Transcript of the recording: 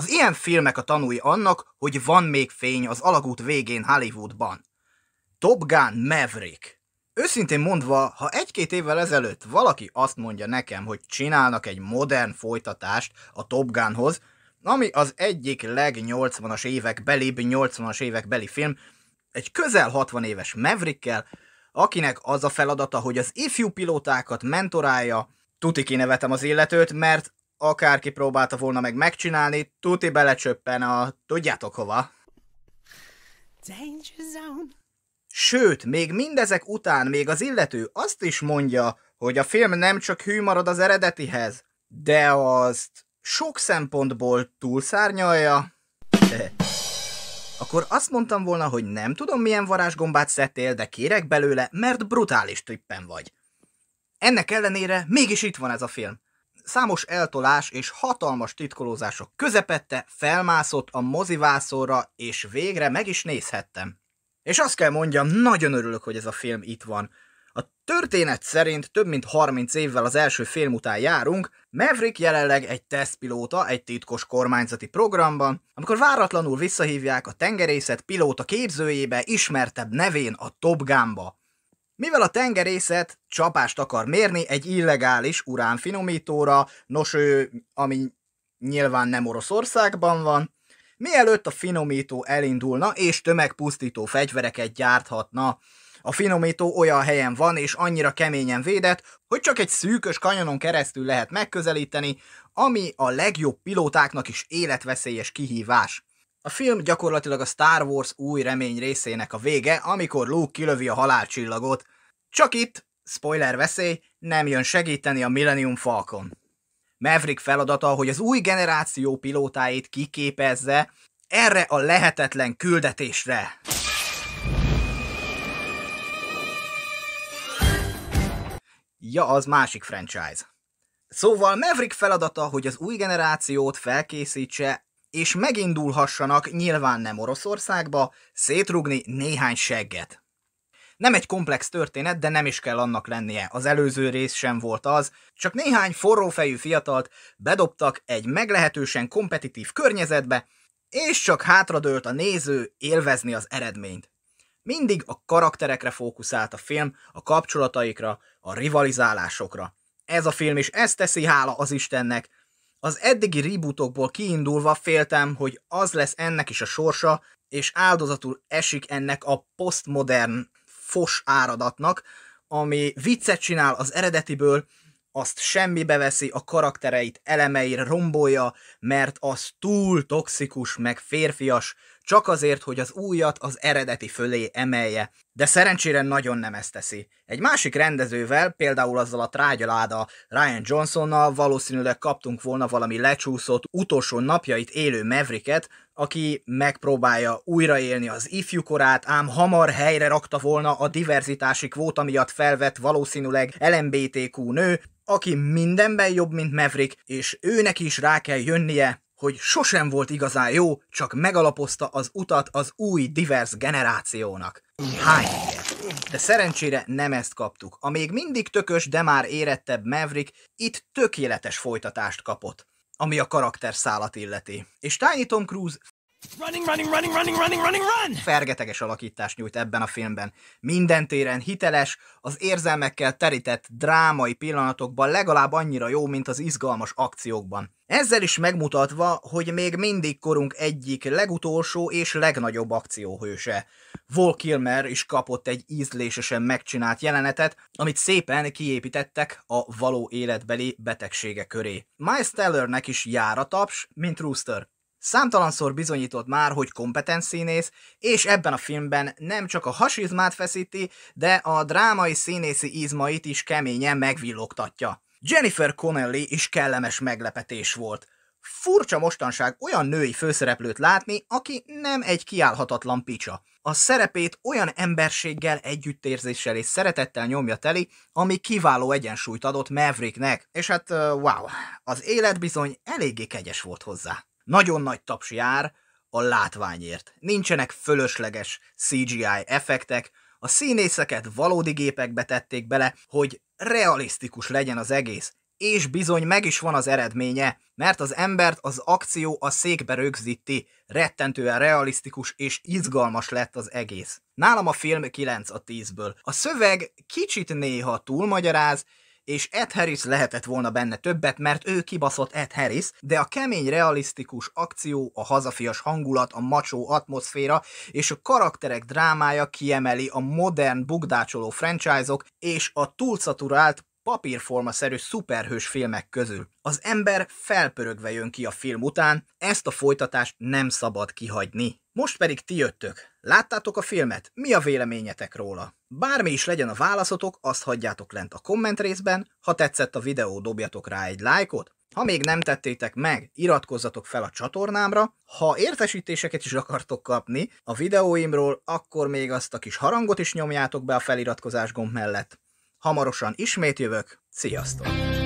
Az ilyen filmek a tanúi annak, hogy van még fény az alagút végén Hollywoodban. Top Gun Maverick. Őszintén mondva, ha egy-két évvel ezelőtt valaki azt mondja nekem, hogy csinálnak egy modern folytatást a Top Gunhoz, ami az egyik leg-80-as évek belibb, 80-as évek beli film, egy közel 60 éves Maverickkel, akinek az a feladata, hogy az ifjú pilótákat mentorálja, tuti kinevetem az illetőt, mert akárki próbálta volna meg megcsinálni, tuti belecsöppen a tudjátok hova. Danger zone. Sőt, még mindezek után még az illető azt is mondja, hogy a film nem csak hű marad az eredetihez, de azt sok szempontból túlszárnyalja. Akkor azt mondtam volna, hogy nem tudom milyen varázsgombát szedtél, de kérek belőle, mert brutális tippen vagy. Ennek ellenére mégis itt van ez a film. Számos eltolás és hatalmas titkolózások közepette felmászott a mozivászóra, és végre meg is nézhettem. És azt kell mondjam, nagyon örülök, hogy ez a film itt van. A történet szerint több mint 30 évvel az első film után járunk, Maverick jelenleg egy tesztpilóta egy titkos kormányzati programban, amikor váratlanul visszahívják a tengerészet pilóta képzőjébe ismertebb nevén a Top Gun-ba. Mivel a tengerészet csapást akar mérni egy illegális uránfinomítóra, nos ő, ami nyilván nem Oroszországban van, mielőtt a finomító elindulna és tömegpusztító fegyvereket gyárthatna. A finomító olyan helyen van és annyira keményen védett, hogy csak egy szűkös kanyonon keresztül lehet megközelíteni, ami a legjobb pilótáknak is életveszélyes kihívás. A film gyakorlatilag a Star Wars új remény részének a vége, amikor Luke kilövi a halálcsillagot. Csak itt, spoiler veszély, nem jön segíteni a Millennium Falcon. Maverick feladata, hogy az új generáció pilótáit kiképezze erre a lehetetlen küldetésre. Ja, az másik franchise. Szóval Maverick feladata, hogy az új generációt felkészítse és megindulhassanak nyilván nem Oroszországba szétrugni néhány segget. Nem egy komplex történet, de nem is kell annak lennie. Az előző rész sem volt az, csak néhány forrófejű fiatalt bedobtak egy meglehetősen kompetitív környezetbe, és csak hátradőlt a néző élvezni az eredményt. Mindig a karakterekre fókuszált a film, a kapcsolataikra, a rivalizálásokra. Ez a film is ezt teszi hála az Istennek, az eddigi rebootokból kiindulva féltem, hogy az lesz ennek is a sorsa, és áldozatul esik ennek a postmodern fos áradatnak, ami viccet csinál az eredetiből, azt semmibe veszi, a karaktereit elemeir rombolja, mert az túl toxikus, meg férfias, csak azért, hogy az újat az eredeti fölé emelje. De szerencsére nagyon nem ezt teszi. Egy másik rendezővel, például azzal a trágyaláda Ryan Johnsonnal valószínűleg kaptunk volna valami lecsúszott, utolsó napjait élő mevriket, aki megpróbálja újraélni az ifjúkorát, ám hamar helyre rakta volna a diverzitási kvóta miatt felvett valószínűleg LMBTQ nő, aki mindenben jobb, mint Maverick, és őnek is rá kell jönnie, hogy sosem volt igazán jó, csak megalapozta az utat az új divers generációnak. Hány De szerencsére nem ezt kaptuk. A még mindig tökös, de már érettebb Maverick itt tökéletes folytatást kapott ami a karakterszálat illeti. És Tiny Tom Cruise Running, running, running, running, running, running, run! Fergeteges alakítást nyújt ebben a filmben. Minden téren hiteles, az érzelmekkel terített drámai pillanatokban legalább annyira jó, mint az izgalmas akciókban. Ezzel is megmutatva, hogy még mindig korunk egyik legutolsó és legnagyobb akcióhőse. Vol Kilmer is kapott egy ízlésesen megcsinált jelenetet, amit szépen kiépítettek a való életbeli betegsége köré. Miles Tellernek is jár a taps, mint Rooster. Számtalanszor bizonyított már, hogy kompetens színész, és ebben a filmben nem csak a hasizmát feszíti, de a drámai színészi izmait is keményen megvillogtatja. Jennifer Connelly is kellemes meglepetés volt. Furcsa mostanság olyan női főszereplőt látni, aki nem egy kiállhatatlan picsa. A szerepét olyan emberséggel, együttérzéssel és szeretettel nyomja teli, ami kiváló egyensúlyt adott Mavericknek. És hát, wow, az élet bizony eléggé kegyes volt hozzá. Nagyon nagy taps jár a látványért. Nincsenek fölösleges CGI effektek, a színészeket valódi gépekbe tették bele, hogy realisztikus legyen az egész. És bizony meg is van az eredménye, mert az embert az akció a székbe rögzíti, rettentően realisztikus és izgalmas lett az egész. Nálam a film 9 a 10-ből. A szöveg kicsit néha túlmagyaráz, és Ed Harris lehetett volna benne többet, mert ő kibaszott Ed Harris, de a kemény, realisztikus akció, a hazafias hangulat, a macsó atmoszféra és a karakterek drámája kiemeli a modern bugdácsoló franchise-ok és a túlszaturált papírformaszerű szuperhős filmek közül. Az ember felpörögve jön ki a film után, ezt a folytatást nem szabad kihagyni. Most pedig ti jöttök. Láttátok a filmet? Mi a véleményetek róla? Bármi is legyen a válaszotok, azt hagyjátok lent a komment részben, ha tetszett a videó, dobjatok rá egy lájkot, ha még nem tettétek meg, iratkozzatok fel a csatornámra, ha értesítéseket is akartok kapni a videóimról, akkor még azt a kis harangot is nyomjátok be a feliratkozás gomb mellett. Hamarosan ismét jövök, sziasztok!